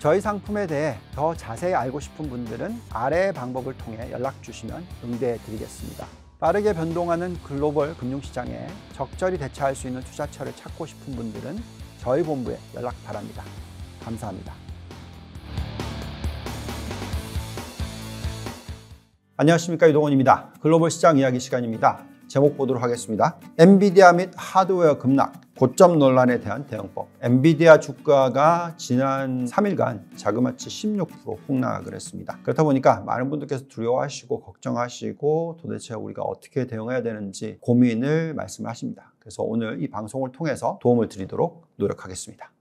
저희 상품에 대해 더 자세히 알고 싶은 분들은 아래 방법을 통해 연락 주시면 응대해 드리겠습니다. 빠르게 변동하는 글로벌 금융시장에 적절히 대처할 수 있는 투자처를 찾고 싶은 분들은 저희 본부에 연락 바랍니다. 감사합니다. 안녕하십니까 유동원입니다. 글로벌 시장 이야기 시간입니다. 제목 보도록 하겠습니다. 엔비디아 및 하드웨어 급락, 고점 논란에 대한 대응법 엔비디아 주가가 지난 3일간 자그마치 16% 폭락을 했습니다 그렇다 보니까 많은 분들께서 두려워하시고 걱정하시고 도대체 우리가 어떻게 대응해야 되는지 고민을 말씀을 하십니다 그래서 오늘 이 방송을 통해서 도움을 드리도록 노력하겠습니다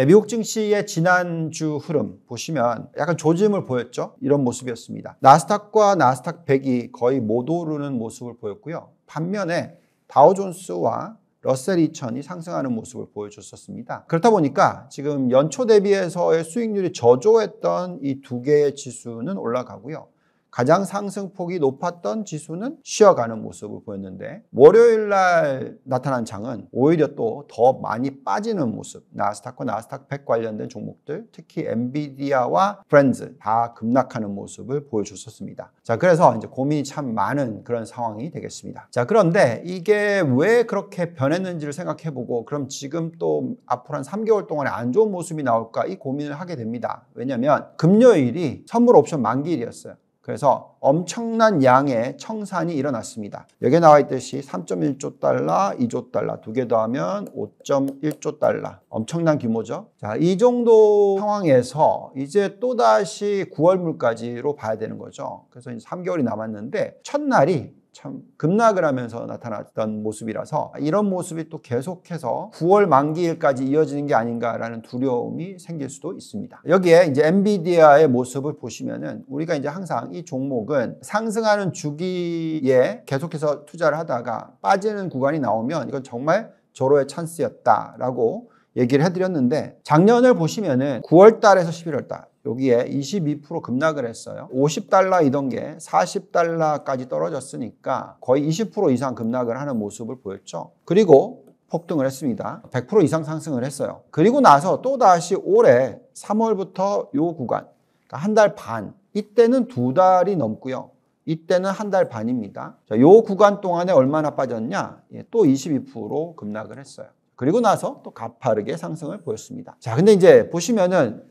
예, 미국 증시의 지난주 흐름 보시면 약간 조짐을 보였죠. 이런 모습이었습니다. 나스닥과 나스닥 100이 거의 못 오르는 모습을 보였고요. 반면에 다우존스와 러셀 2000이 상승하는 모습을 보여줬었습니다. 그렇다 보니까 지금 연초 대비해서의 수익률이 저조했던 이 두 개의 지수는 올라가고요. 가장 상승폭이 높았던 지수는 쉬어가는 모습을 보였는데 월요일 날 나타난 장은 오히려 또 더 많이 빠지는 모습 나스닥과 나스닥 100 관련된 종목들 특히 엔비디아와 프렌즈 다 급락하는 모습을 보여줬었습니다 자 그래서 이제 고민이 참 많은 그런 상황이 되겠습니다 자 그런데 이게 왜 그렇게 변했는지를 생각해보고 그럼 지금 또 앞으로 한 3개월 동안에 안 좋은 모습이 나올까 이 고민을 하게 됩니다 왜냐면 금요일이 선물 옵션 만기일이었어요 그래서 엄청난 양의 청산이 일어났습니다. 여기에 나와 있듯이 3.1조 달러, 2조 달러 두 개 더하면 5.1조 달러. 엄청난 규모죠. 자, 이 정도 상황에서 이제 또다시 9월물까지로 봐야 되는 거죠. 그래서 이제 3개월이 남았는데 첫날이 참 급락을 하면서 나타났던 모습이라서 이런 모습이 또 계속해서 9월 만기일까지 이어지는 게 아닌가라는 두려움이 생길 수도 있습니다. 여기에 이제 엔비디아의 모습을 보시면은 우리가 이제 항상 이 종목은 상승하는 주기에 계속해서 투자를 하다가 빠지는 구간이 나오면 이건 정말 절호의 찬스였다라고 얘기를 해드렸는데 작년을 보시면은 9월 달에서 11월 달 여기에 22% 급락을 했어요. 50달러이던 게 40달러까지 떨어졌으니까 거의 20% 이상 급락을 하는 모습을 보였죠. 그리고 폭등을 했습니다. 100% 이상 상승을 했어요. 그리고 나서 또다시 올해 3월부터 요 구간, 그러니까 한달 반, 이때는 두 달이 넘고요. 이때는 한 달 반입니다. 자, 요 구간 동안에 얼마나 빠졌냐? 예, 또22% 급락을 했어요. 그리고 나서 또 가파르게 상승을 보였습니다. 자, 근데 이제 보시면은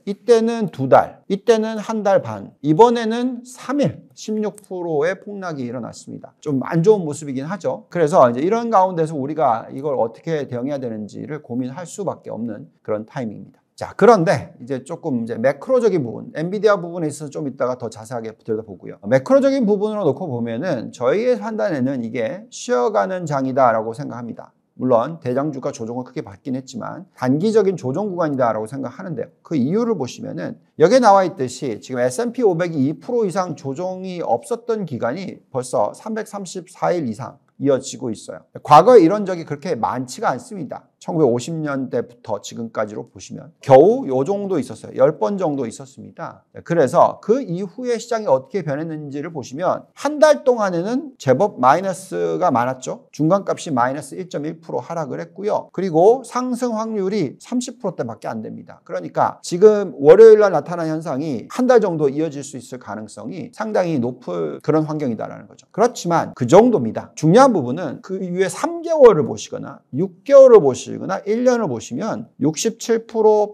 이때는 두 달, 이때는 한 달 반, 이번에는 3일 16%의 폭락이 일어났습니다. 좀 안 좋은 모습이긴 하죠. 그래서 이제 이런 가운데서 우리가 이걸 어떻게 대응해야 되는지를 고민할 수밖에 없는 그런 타이밍입니다. 자, 그런데 이제 조금 이제 매크로적인 부분, 엔비디아 부분에 있어서 좀 이따가 더 자세하게 들여다보고요. 매크로적인 부분으로 놓고 보면은 저희의 판단에는 이게 쉬어가는 장이다라고 생각합니다. 물론 대장 주가 조정을 크게 받긴 했지만 단기적인 조정 구간이다라고 생각하는데 그 이유를 보시면은 여기에 나와 있듯이 지금 S&P 500이 2% 이상 조정이 없었던 기간이 벌써 334일 이상 이어지고 있어요. 과거에 이런 적이 그렇게 많지가 않습니다. 1950년대부터 지금까지로 보시면 겨우 요 정도 있었어요. 10번 정도 있었습니다. 네, 그래서 그 이후에 시장이 어떻게 변했는지를 보시면 한 달 동안에는 제법 마이너스가 많았죠. 중간값이 마이너스 1.1% 하락을 했고요. 그리고 상승 확률이 30%대밖에 안 됩니다. 그러니까 지금 월요일 날 나타난 현상이 한 달 정도 이어질 수 있을 가능성이 상당히 높을 그런 환경이다라는 거죠. 그렇지만 그 정도입니다. 중요한 부분은 그 이후에 3개월을 보시거나 6개월을 보시거 보시거나 1년을 보시면 67%, 89%,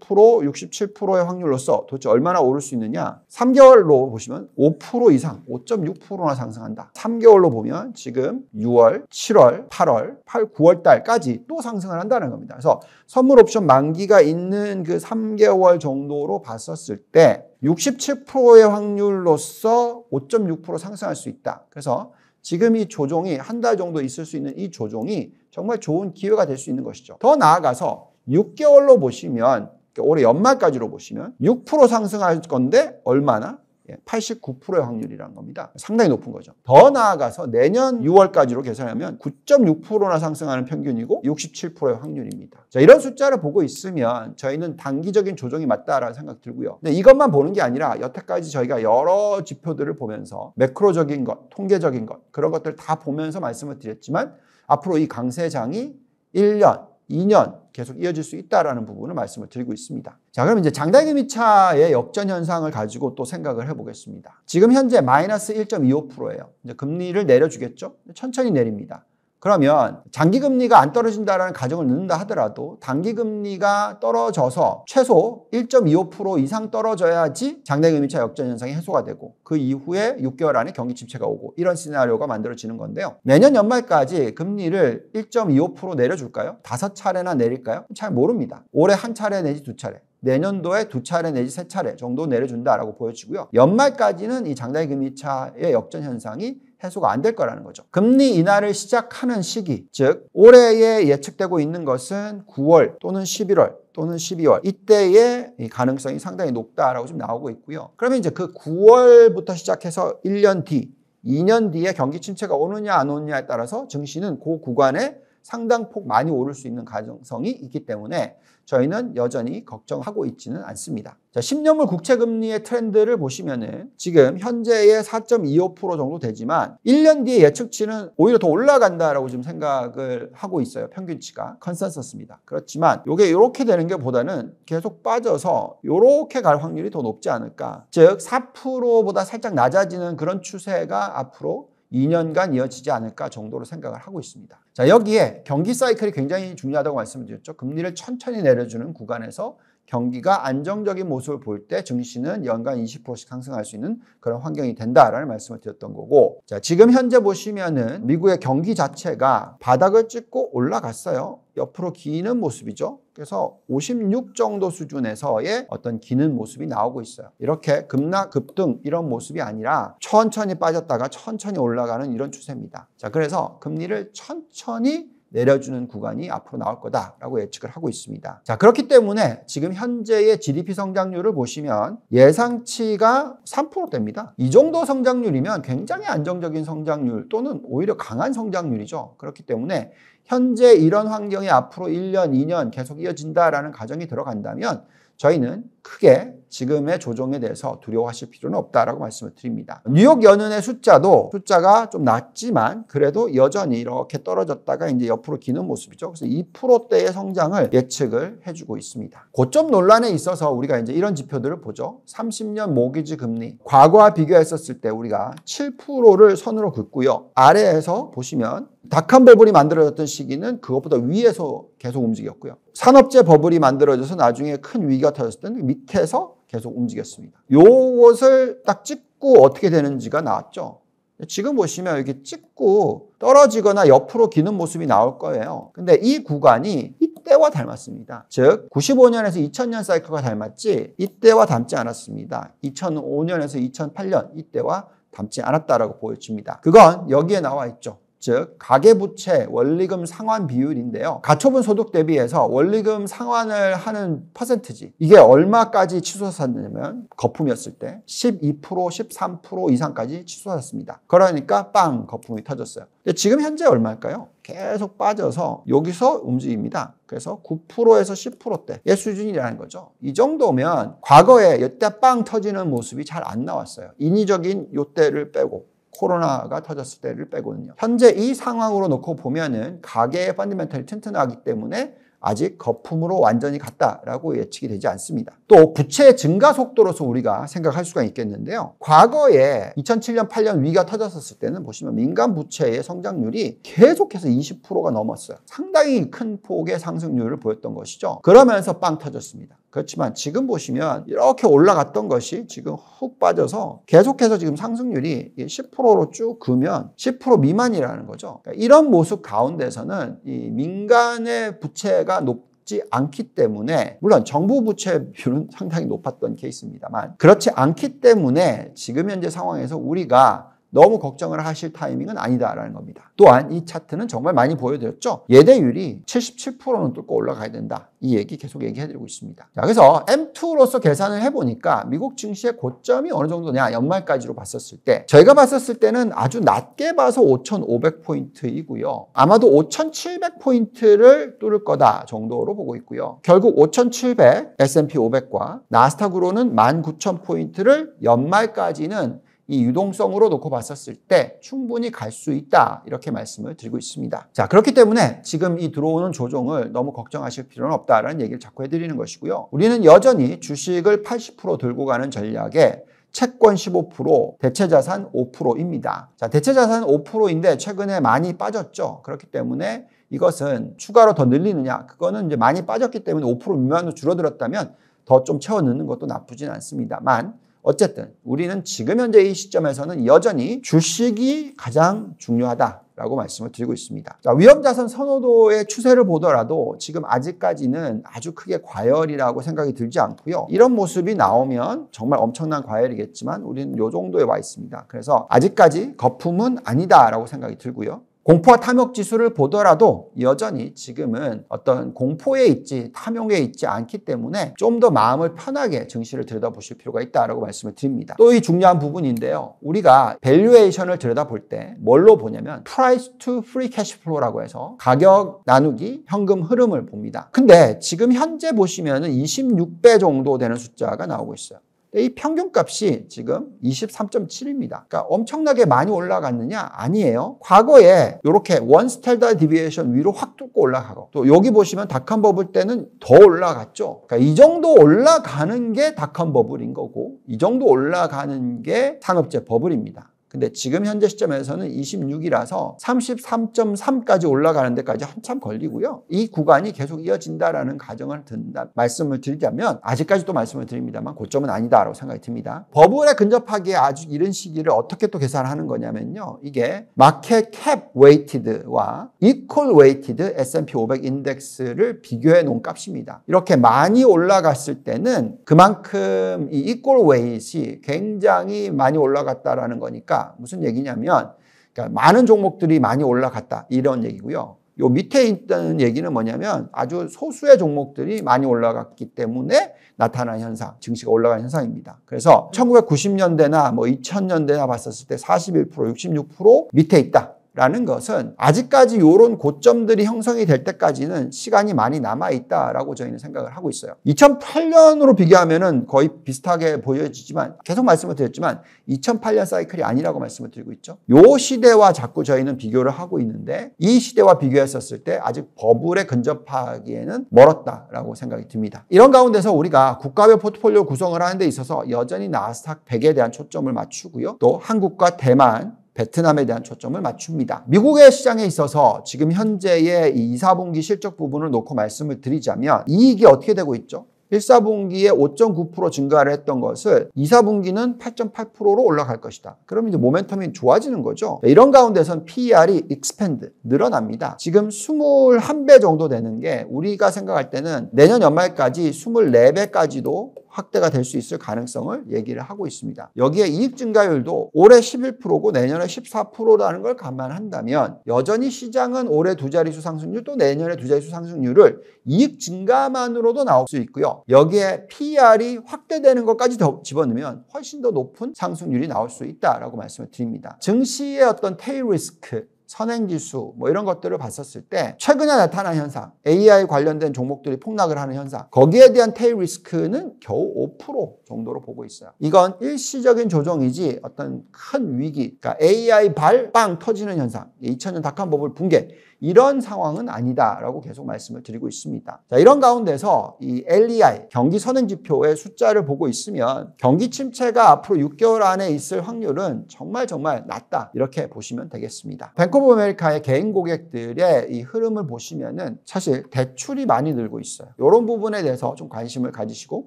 67%의 확률로서 도대체 얼마나 오를 수 있느냐? 3개월로 보시면 5% 이상, 5.6%나 상승한다. 3개월로 보면 지금 6월, 7월, 8월, 8, 9월 달까지 또 상승을 한다는 겁니다. 그래서 선물 옵션 만기가 있는 그 3개월 정도로 봤었을 때 67%의 확률로서 5.6% 상승할 수 있다. 그래서 지금 이 조종이 한 달 정도 있을 수 있는 이 조종이 정말 좋은 기회가 될 수 있는 것이죠. 더 나아가서 6개월로 보시면 올해 연말까지로 보시면 6% 상승할 건데 얼마나? 89%의 예, 확률이라는 겁니다. 상당히 높은 거죠. 더 나아가서 내년 6월까지로 계산하면 9.6%나 상승하는 평균이고 67%의 확률입니다. 자, 이런 숫자를 보고 있으면 저희는 단기적인 조정이 맞다라는 생각 들고요. 근데 이것만 보는 게 아니라 여태까지 저희가 여러 지표들을 보면서 매크로적인 것, 통계적인 것 그런 것들 다 보면서 말씀을 드렸지만 앞으로 이 강세장이 1년, 2년 계속 이어질 수있다는 부분을 말씀을 드리고 있습니다. 자, 그럼 이제 장단기 차의 역전 현상을 가지고 또 생각을 해보겠습니다. 지금 현재 마이너스 1.25%예요. 이제 금리를 내려주겠죠? 천천히 내립니다. 그러면 장기금리가 안 떨어진다라는 가정을 넣는다 하더라도 단기금리가 떨어져서 최소 1.25% 이상 떨어져야지 장대금리차 역전 현상이 해소가 되고 그 이후에 6개월 안에 경기 침체가 오고 이런 시나리오가 만들어지는 건데요. 내년 연말까지 금리를 1.25% 내려줄까요? 다섯 차례나 내릴까요? 잘 모릅니다. 올해 한 차례 내지 두 차례. 내년도에 두 차례 내지 세 차례 정도 내려준다라고 보여지고요. 연말까지는 이 장단기 금리차의 역전 현상이 해소가 안 될 거라는 거죠. 금리 인하를 시작하는 시기, 즉 올해에 예측되고 있는 것은 9월 또는 11월 또는 12월 이때의 가능성이 상당히 높다라고 지금 나오고 있고요. 그러면 이제 그 9월부터 시작해서 1년 뒤, 2년 뒤에 경기 침체가 오느냐 안 오느냐에 따라서 증시는 그 구간에 상당폭 많이 오를 수 있는 가능성이 있기 때문에 저희는 여전히 걱정하고 있지는 않습니다. 자, 10년물 국채금리의 트렌드를 보시면은 지금 현재의 4.25% 정도 되지만 1년 뒤에 예측치는 오히려 더 올라간다라고 지금 생각을 하고 있어요. 평균치가 컨센서스입니다. 그렇지만 이게 이렇게 되는 게 보다는 계속 빠져서 이렇게 갈 확률이 더 높지 않을까. 즉 4%보다 살짝 낮아지는 그런 추세가 앞으로 2년간 이어지지 않을까 정도로 생각을 하고 있습니다. 자, 여기에 경기 사이클이 굉장히 중요하다고 말씀드렸죠. 금리를 천천히 내려주는 구간에서 경기가 안정적인 모습을 볼 때 증시는 연간 20%씩 상승할 수 있는 그런 환경이 된다라는 말씀을 드렸던 거고 자 지금 현재 보시면은 미국의 경기 자체가 바닥을 찍고 올라갔어요. 옆으로 기는 모습이죠. 그래서 56 정도 수준에서의 어떤 기는 모습이 나오고 있어요. 이렇게 급락, 급등 이런 모습이 아니라 천천히 빠졌다가 천천히 올라가는 이런 추세입니다. 자, 그래서 금리를 천천히 내려주는 구간이 앞으로 나올 거다라고 예측을 하고 있습니다. 자, 그렇기 때문에 지금 현재의 GDP 성장률을 보시면 예상치가 3%대입니다. 이 정도 성장률이면 굉장히 안정적인 성장률 또는 오히려 강한 성장률이죠. 그렇기 때문에 현재 이런 환경이 앞으로 1년, 2년 계속 이어진다라는 가정이 들어간다면 저희는 크게 지금의 조정에 대해서 두려워하실 필요는 없다라고 말씀을 드립니다. 뉴욕 연은의 숫자도 숫자가 좀 낮지만 그래도 여전히 이렇게 떨어졌다가 이제 옆으로 기는 모습이죠. 그래서 2%대의 성장을 예측을 해주고 있습니다. 고점 논란에 있어서 우리가 이제 이런 지표들을 보죠. 30년 모기지 금리. 과거와 비교했었을 때 우리가 7%를 선으로 긋고요. 아래에서 보시면 닷한 버블이 만들어졌던 시기는 그것보다 위에서 계속 움직였고요. 산업재 버블이 만들어져서 나중에 큰 위기가 터졌을 때는 밑에서 계속 움직였습니다. 요것을 딱 찍고 어떻게 되는지가 나왔죠. 지금 보시면 이렇게 찍고 떨어지거나 옆으로 기는 모습이 나올 거예요. 근데 이 구간이 이때와 닮았습니다. 즉 95년에서 2000년 사이클과 닮았지 이때와 닮지 않았습니다. 2005년에서 2008년 이때와 닮지 않았다라고 보여집니다. 그건 여기에 나와 있죠. 즉 가계부채 원리금 상환 비율인데요. 가처분 소득 대비해서 원리금 상환을 하는 퍼센트지 이게 얼마까지 치솟았냐면 거품이었을 때12% 13% 이상까지 치솟았습니다. 그러니까 빵 거품이 터졌어요. 근데 지금 현재 얼마일까요? 계속 빠져서 여기서 움직입니다. 그래서 9%에서 10%대의 수준이라는 거죠. 이 정도면 과거에 이때 빵 터지는 모습이 잘 안 나왔어요. 인위적인 요때를 빼고 코로나가 터졌을 때를 빼고는요. 현재 이 상황으로 놓고 보면은 가계의 펀드멘탈이 튼튼하기 때문에 아직 거품으로 완전히 갔다라고 예측이 되지 않습니다. 또 부채 증가 속도로서 우리가 생각할 수가 있겠는데요. 과거에 2007년, 8년 위가 터졌었을 때는 보시면 민간 부채의 성장률이 계속해서 20%가 넘었어요. 상당히 큰 폭의 상승률을 보였던 것이죠. 그러면서 빵 터졌습니다. 그렇지만 지금 보시면 이렇게 올라갔던 것이 지금 훅 빠져서 계속해서 지금 상승률이 10%로 쭉 그면 10% 미만이라는 거죠. 그러니까 이런 모습 가운데서는 이 민간의 부채가 높 않기 때문에 물론 정부 부채 비율은 상당히 높았던 케이스입니다만 그렇지 않기 때문에 지금 현재 상황에서 우리가 너무 걱정을 하실 타이밍은 아니다라는 겁니다. 또한 이 차트는 정말 많이 보여드렸죠. 예대율이 77%는 뚫고 올라가야 된다. 이 얘기 계속 얘기해드리고 있습니다. 자, 그래서 M2로서 계산을 해보니까 미국 증시의 고점이 어느 정도냐 연말까지로 봤었을 때 저희가 봤었을 때는 아주 낮게 봐서 5,500포인트이고요. 아마도 5,700포인트를 뚫을 거다 정도로 보고 있고요. 결국 5,700 S&P 500과 나스닥으로는 19,000포인트를 연말까지는 이 유동성으로 놓고 봤었을 때 충분히 갈 수 있다 이렇게 말씀을 드리고 있습니다. 자 그렇기 때문에 지금 이 들어오는 조정을 너무 걱정하실 필요는 없다라는 얘기를 자꾸 해드리는 것이고요. 우리는 여전히 주식을 80% 들고 가는 전략에 채권 15%, 대체자산 5%입니다. 자, 대체자산 5%인데 최근에 많이 빠졌죠. 그렇기 때문에 이것은 추가로 더 늘리느냐, 그거는 이제 많이 빠졌기 때문에 5% 미만으로 줄어들었다면 더 좀 채워 넣는 것도 나쁘진 않습니다만 어쨌든 우리는 지금 현재 이 시점에서는 여전히 주식이 가장 중요하다. 라고 말씀을 드리고 있습니다. 자, 위험자산 선호도의 추세를 보더라도 지금 아직까지는 아주 크게 과열이라고 생각이 들지 않고요. 이런 모습이 나오면 정말 엄청난 과열이겠지만 우리는 요 정도에 와 있습니다. 그래서 아직까지 거품은 아니다라고 생각이 들고요. 공포와 탐욕 지수를 보더라도 여전히 지금은 어떤 공포에 있지 탐욕에 있지 않기 때문에 좀 더 마음을 편하게 증시를 들여다보실 필요가 있다라고 말씀을 드립니다. 또 이 중요한 부분인데요. 우리가 밸류에이션을 들여다볼 때 뭘로 보냐면 price to free cash flow라고 해서 가격 나누기 현금 흐름을 봅니다. 근데 지금 현재 보시면은 26배 정도 되는 숫자가 나오고 있어요. 이 평균값이 지금 23.7입니다. 그러니까 엄청나게 많이 올라갔느냐? 아니에요. 과거에 이렇게 원스텔다 디비에이션 위로 확 뚫고 올라가고 또 여기 보시면 닷컴 버블 때는 더 올라갔죠. 그러니까 이 정도 올라가는 게 닷컴 버블인 거고 이 정도 올라가는 게 상업재 버블입니다. 근데 지금 현재 시점에서는 26이라서 33.3까지 올라가는 데까지 한참 걸리고요. 이 구간이 계속 이어진다라는 가정을 든다 말씀을 드리자면 아직까지도 말씀을 드립니다만 고점은 아니다라고 생각이 듭니다. 버블에 근접하기에 아주 이른 시기를 어떻게 또 계산하는 거냐면요. 이게 마켓 캡 웨이티드와 이퀄 웨이티드 S&P 500 인덱스를 비교해 놓은 값입니다. 이렇게 많이 올라갔을 때는 그만큼 이 이퀄 웨이시 굉장히 많이 올라갔다라는 거니까 무슨 얘기냐면 그러니까 많은 종목들이 많이 올라갔다. 이런 얘기고요. 요 밑에 있는 얘기는 뭐냐면 아주 소수의 종목들이 많이 올라갔기 때문에 나타난 현상, 증시가 올라간 현상입니다. 그래서 1990년대나 음. 뭐 2000년대나 봤었을 때 41%, 66% 밑에 있다. 라는 것은 아직까지 이런 고점들이 형성이 될 때까지는 시간이 많이 남아있다라고 저희는 생각을 하고 있어요. 2008년으로 비교하면 거의 비슷하게 보여지지만 계속 말씀을 드렸지만 2008년 사이클이 아니라고 말씀을 드리고 있죠. 요 시대와 자꾸 저희는 비교를 하고 있는데 이 시대와 비교했었을 때 아직 버블에 근접하기에는 멀었다라고 생각이 듭니다. 이런 가운데서 우리가 국가별 포트폴리오 구성을 하는 데 있어서 여전히 나스닥 100에 대한 초점을 맞추고요. 또 한국과 대만 베트남에 대한 초점을 맞춥니다. 미국의 시장에 있어서 지금 현재의 이 2, 4분기 실적 부분을 놓고 말씀을 드리자면 이익이 어떻게 되고 있죠? 1, 4분기에 5.9% 증가를 했던 것을 2, 4분기는 8.8%로 올라갈 것이다. 그럼 이제 모멘텀이 좋아지는 거죠. 네, 이런 가운데선 PER이 expand, 늘어납니다. 지금 21배 정도 되는 게 우리가 생각할 때는 내년 연말까지 24배까지도 확대가 될 수 있을 가능성을 얘기를 하고 있습니다. 여기에 이익 증가율도 올해 11%고 내년에 14%라는 걸 감안한다면 여전히 시장은 올해 두 자릿수 상승률 또 내년에 두 자릿수 상승률을 이익 증가만으로도 나올 수 있고요. 여기에 p r 이 확대되는 것까지 더 집어넣으면 훨씬 더 높은 상승률이 나올 수 있다라고 말씀을 드립니다. 증시의 어떤 테일 리스크 선행지수 뭐 이런 것들을 봤었을 때 최근에 나타난 현상 AI 관련된 종목들이 폭락을 하는 현상 거기에 대한 테일 리스크는 겨우 5% 정도로 보고 있어요 이건 일시적인 조정이지 어떤 큰 위기 그러니까 AI 발빵 터지는 현상 2000년 닷컴 버블 붕괴 이런 상황은 아니다라고 계속 말씀을 드리고 있습니다. 자, 이런 가운데서 이 LEI 경기 선행 지표의 숫자를 보고 있으면 경기 침체가 앞으로 6개월 안에 있을 확률은 정말 정말 낮다 이렇게 보시면 되겠습니다. 뱅크 오브 아메리카의 개인 고객들의 이 흐름을 보시면은 사실 대출이 많이 늘고 있어요. 이런 부분에 대해서 좀 관심을 가지시고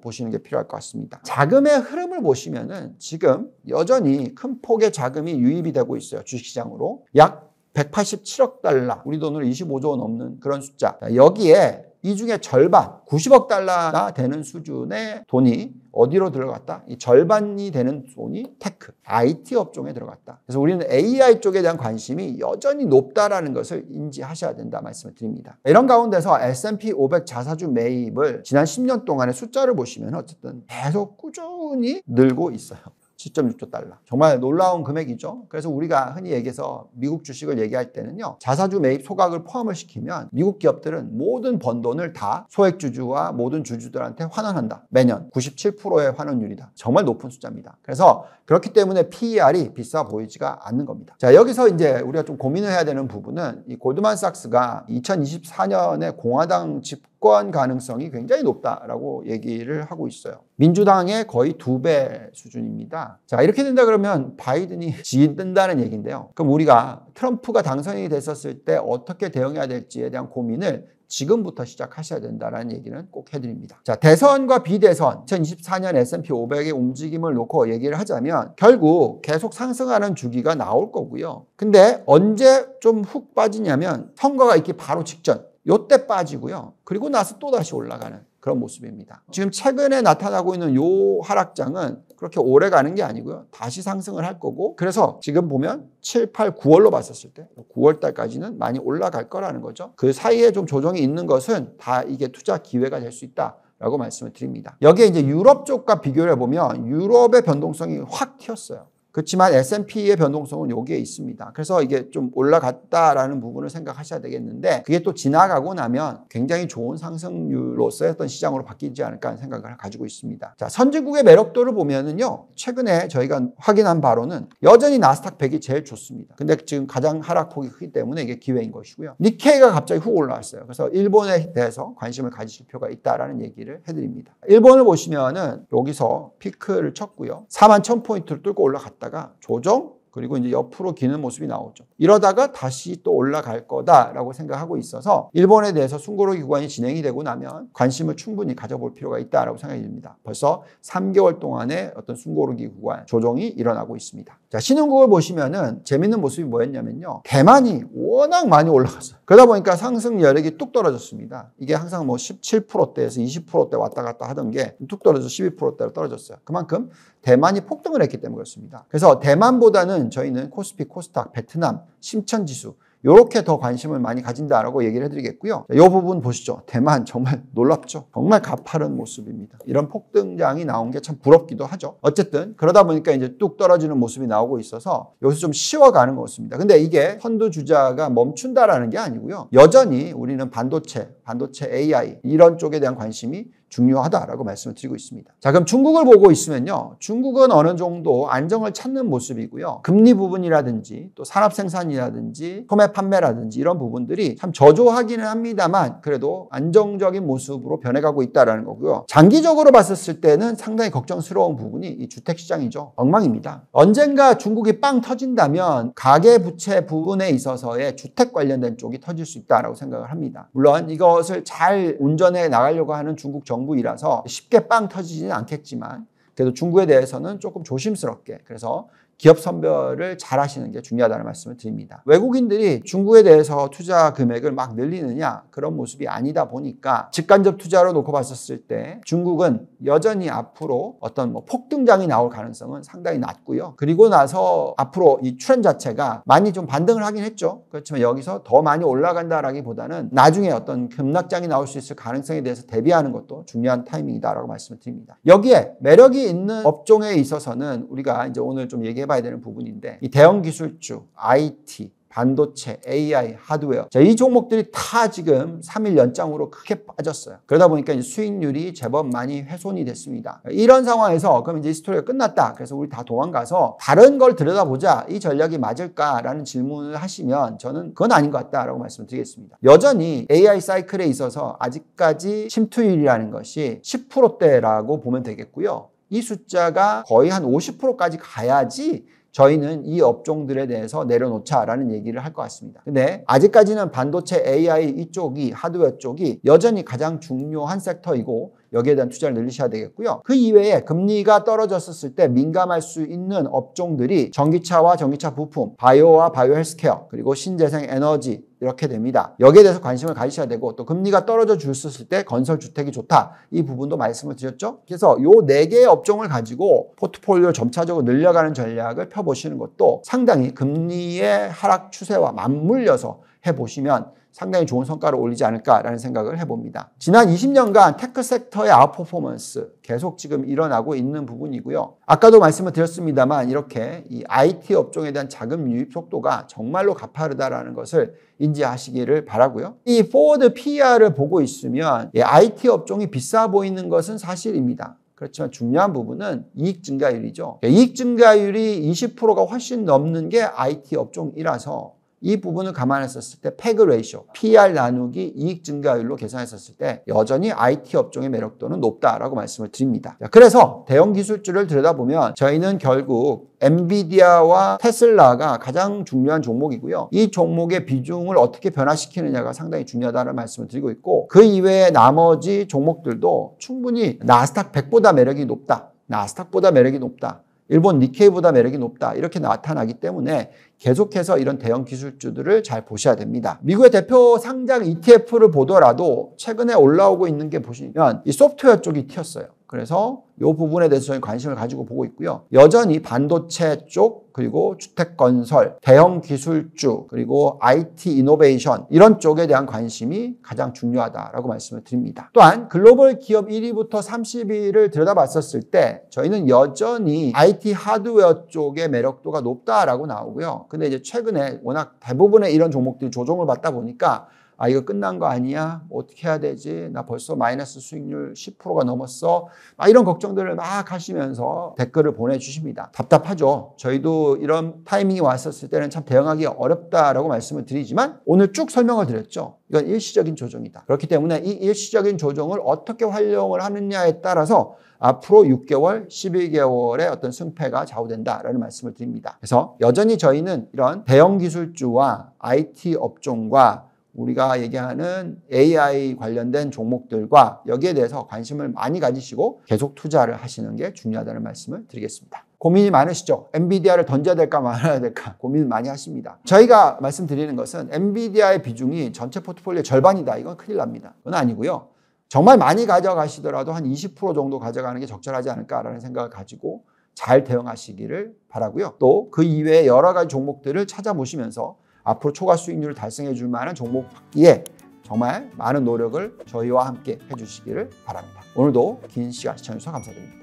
보시는 게 필요할 것 같습니다. 자금의 흐름을 보시면은 지금 여전히 큰 폭의 자금이 유입이 되고 있어요. 주식시장으로 약 187억 달러, 우리 돈으로 25조 원 넘는 그런 숫자. 여기에 이 중에 절반, 90억 달러나 되는 수준의 돈이 어디로 들어갔다? 이 절반이 되는 돈이 테크, IT 업종에 들어갔다. 그래서 우리는 AI 쪽에 대한 관심이 여전히 높다라는 것을 인지하셔야 된다 말씀을 드립니다. 이런 가운데서 S&P 500 자사주 매입을 지난 10년 동안의 숫자를 보시면 어쨌든 계속 꾸준히 늘고 있어요. 10.6조 달러. 정말 놀라운 금액이죠. 그래서 우리가 흔히 얘기해서 미국 주식을 얘기할 때는요. 자사주 매입 소각을 포함을 시키면 미국 기업들은 모든 번 돈을 다 소액 주주와 모든 주주들한테 환원한다. 매년 97%의 환원율이다. 정말 높은 숫자입니다. 그래서 그렇기 때문에 PER이 비싸 보이지가 않는 겁니다. 자, 여기서 이제 우리가 좀 고민을 해야 되는 부분은 이 골드만삭스가 2024년에 공화당 집 복권 가능성이 굉장히 높다라고 얘기를 하고 있어요. 민주당의 거의 두 배 수준입니다. 자, 이렇게 된다 그러면 바이든이 지든다는 얘기인데요. 그럼 우리가 트럼프가 당선이 됐었을 때 어떻게 대응해야 될지에 대한 고민을 지금부터 시작하셔야 된다라는 얘기는 꼭 해드립니다. 자, 대선과 비대선 2024년 S&P 500의 움직임을 놓고 얘기를 하자면 결국 계속 상승하는 주기가 나올 거고요. 근데 언제 좀 훅 빠지냐면 선거가 있기 바로 직전 요때 빠지고요. 그리고 나서 또 다시 올라가는 그런 모습입니다. 지금 최근에 나타나고 있는 요 하락장은 그렇게 오래 가는 게 아니고요. 다시 상승을 할 거고 그래서 지금 보면 7, 8, 9월로 봤었을 때 9월 달까지는 많이 올라갈 거라는 거죠. 그 사이에 좀 조정이 있는 것은 다 이게 투자 기회가 될 수 있다. 라고 말씀을 드립니다. 여기에 이제 유럽 쪽과 비교를 해보면 유럽의 변동성이 확 튀었어요. 그렇지만 S&P의 변동성은 여기에 있습니다. 그래서 이게 좀 올라갔다라는 부분을 생각하셔야 되겠는데 그게 또 지나가고 나면 굉장히 좋은 상승률로서 했던 시장으로 바뀌지 않을까 하는 생각을 가지고 있습니다. 자, 선진국의 매력도를 보면은요. 최근에 저희가 확인한 바로는 여전히 나스닥 100이 제일 좋습니다. 근데 지금 가장 하락폭이 크기 때문에 이게 기회인 것이고요. 니케이가 갑자기 훅 올라왔어요. 그래서 일본에 대해서 관심을 가지실 필요가 있다라는 얘기를 해드립니다. 일본을 보시면은 여기서 피크를 쳤고요. 4 1000포인트를 뚫고 올라갔다. 갔다가 조정 그리고 이제 옆으로 기는 모습이 나오죠. 이러다가 다시 또 올라갈 거다라고 생각하고 있어서 일본에 대해서 숨고르기 구간이 진행이 되고 나면 관심을 충분히 가져볼 필요가 있다라고 생각이 듭니다. 벌써 3개월 동안의 어떤 숨고르기 구간 조정이 일어나고 있습니다. 자, 신흥국을 보시면은 재밌는 모습이 뭐였냐면요. 대만이 워낙 많이 올라갔어요. 그러다 보니까 상승 여력이 뚝 떨어졌습니다. 이게 항상 뭐 17%대에서 20%대 왔다 갔다 하던 게 뚝 떨어져 12%대로 떨어졌어요. 그만큼 대만이 폭등을 했기 때문에 그렇습니다. 그래서 대만보다는 저희는 코스피, 코스닥, 베트남, 심천지수 이렇게 더 관심을 많이 가진다라고 얘기를 해드리겠고요. 이 부분 보시죠. 대만 정말 놀랍죠. 정말 가파른 모습입니다. 이런 폭등장이 나온 게 참 부럽기도 하죠. 어쨌든 그러다 보니까 이제 뚝 떨어지는 모습이 나오고 있어서 여기서 좀 쉬어가는 것 같습니다. 근데 이게 펀드 주자가 멈춘다라는 게 아니고요. 여전히 우리는 반도체, 반도체 AI 이런 쪽에 대한 관심이 중요하다라고 말씀을 드리고 있습니다. 자, 그럼 중국을 보고 있으면요. 중국은 어느 정도 안정을 찾는 모습이고요. 금리 부분이라든지 또 산업 생산이라든지 소매 판매라든지 이런 부분들이 참 저조하기는 합니다만 그래도 안정적인 모습으로 변해가고 있다는 거고요. 장기적으로 봤었을 때는 상당히 걱정스러운 부분이 이 주택 시장이죠. 엉망입니다. 언젠가 중국이 빵 터진다면 가계 부채 부분에 있어서의 주택 관련된 쪽이 터질 수 있다라고 생각을 합니다. 물론 이것을 잘 운전해 나가려고 하는 중국 정부 정부이라서 쉽게 빵 터지지는 않겠지만 그래도 중국에 대해서는 조금 조심스럽게 그래서 기업 선별을 잘 하시는 게 중요하다는 말씀을 드립니다. 외국인들이 중국에 대해서 투자 금액을 막 늘리느냐 그런 모습이 아니다 보니까 직간접 투자로 놓고 봤었을 때 중국은 여전히 앞으로 어떤 뭐 폭등장이 나올 가능성은 상당히 낮고요. 그리고 나서 앞으로 이 트렌드 자체가 많이 좀 반등을 하긴 했죠. 그렇지만 여기서 더 많이 올라간다라기보다는 나중에 어떤 급락장이 나올 수 있을 가능성에 대해서 대비하는 것도 중요한 타이밍이다라고 말씀을 드립니다. 여기에 매력이 있는 업종에 있어서는 우리가 이제 오늘 좀 얘기해 생각봐야 되는 부분인데 이 대형 기술주, IT, 반도체, AI, 하드웨어. 자, 이 종목들이 다 지금 3일 연장으로 크게 빠졌어요. 그러다 보니까 수익률이 제법 많이 훼손이 됐습니다. 이런 상황에서 그럼 이제 스토리가 끝났다. 그래서 우리 다 도망가서 다른 걸 들여다보자. 이 전략이 맞을까라는 질문을 하시면 저는 그건 아닌 것 같다라고 말씀드리겠습니다. 여전히 AI 사이클에 있어서 아직까지 침투율이라는 것이 10%대라고 보면 되겠고요. 이 숫자가 거의 한 50%까지 가야지 저희는 이 업종들에 대해서 내려놓자라는 얘기를 할 것 같습니다. 근데 아직까지는 반도체 AI 이쪽이 하드웨어 쪽이 여전히 가장 중요한 섹터이고 여기에 대한 투자를 늘리셔야 되겠고요. 그 이외에 금리가 떨어졌을 때 민감할 수 있는 업종들이 전기차와 전기차 부품, 바이오와 바이오 헬스케어, 그리고 신재생 에너지, 이렇게 됩니다. 여기에 대해서 관심을 가지셔야 되고 또 금리가 떨어져 줬을 때 건설 주택이 좋다 이 부분도 말씀을 드렸죠. 그래서 요 네 개의 업종을 가지고 포트폴리오 점차적으로 늘려가는 전략을 펴보시는 것도 상당히 금리의 하락 추세와 맞물려서 해보시면 상당히 좋은 성과를 올리지 않을까라는 생각을 해봅니다. 지난 20년간 테크 섹터의 아웃퍼포먼스 계속 지금 일어나고 있는 부분이고요. 아까도 말씀을 드렸습니다만 이렇게 이 IT 업종에 대한 자금 유입 속도가 정말로 가파르다라는 것을 인지하시기를 바라고요. 이 포워드 PER을 보고 있으면 IT 업종이 비싸 보이는 것은 사실입니다. 그렇지만 중요한 부분은 이익 증가율이죠. 이익 증가율이 20%가 훨씬 넘는 게 IT 업종이라서 이 부분을 감안했었을 때 페그 레이쇼, PR 나누기 이익 증가율로 계산했었을 때 여전히 IT 업종의 매력도는 높다라고 말씀을 드립니다. 그래서 대형 기술주를 들여다보면 저희는 결국 엔비디아와 테슬라가 가장 중요한 종목이고요. 이 종목의 비중을 어떻게 변화시키느냐가 상당히 중요하다는 말씀을 드리고 있고 그 이외에 나머지 종목들도 충분히 나스닥 100보다 매력이 높다. 나스닥보다 매력이 높다. 일본 니케이보다 매력이 높다. 이렇게 나타나기 때문에 계속해서 이런 대형 기술주들을 잘 보셔야 됩니다. 미국의 대표 상장 ETF를 보더라도 최근에 올라오고 있는 게 보시면 이 소프트웨어 쪽이 튀었어요. 그래서 이 부분에 대해서 저희 관심을 가지고 보고 있고요. 여전히 반도체 쪽 그리고 주택 건설, 대형 기술주 그리고 IT 이노베이션 이런 쪽에 대한 관심이 가장 중요하다라고 말씀을 드립니다. 또한 글로벌 기업 1위부터 30위를 들여다봤었을 때 저희는 여전히 IT 하드웨어 쪽의 매력도가 높다라고 나오고요. 근데 이제 최근에 워낙 대부분의 이런 종목들이 조정을 받다 보니까 아, 이거 끝난 거 아니야? 뭐 어떻게 해야 되지? 나 벌써 마이너스 수익률 10%가 넘었어. 막 이런 걱정들을 막 하시면서 댓글을 보내주십니다. 답답하죠. 저희도 이런 타이밍이 왔었을 때는 참 대응하기 어렵다라고 말씀을 드리지만 오늘 쭉 설명을 드렸죠. 이건 일시적인 조정이다. 그렇기 때문에 이 일시적인 조정을 어떻게 활용을 하느냐에 따라서 앞으로 6개월, 1 2개월의 어떤 승패가 좌우된다라는 말씀을 드립니다. 그래서 여전히 저희는 이런 대형 기술주와 IT 업종과 우리가 얘기하는 AI 관련된 종목들과 여기에 대해서 관심을 많이 가지시고 계속 투자를 하시는 게 중요하다는 말씀을 드리겠습니다. 고민이 많으시죠? 엔비디아를 던져야 될까 말아야 될까 고민을 많이 하십니다. 저희가 말씀드리는 것은 엔비디아의 비중이 전체 포트폴리오의 절반이다. 이건 큰일 납니다. 그건 아니고요. 정말 많이 가져가시더라도 한 20% 정도 가져가는 게 적절하지 않을까라는 생각을 가지고 잘 대응하시기를 바라고요. 또 그 이외에 여러 가지 종목들을 찾아보시면서 앞으로 초과 수익률을 달성해 줄 만한 종목 에 정말 많은 노력을 저희와 함께 해주시기를 바랍니다. 오늘도 긴 시간 시청해주셔서 감사드립니다.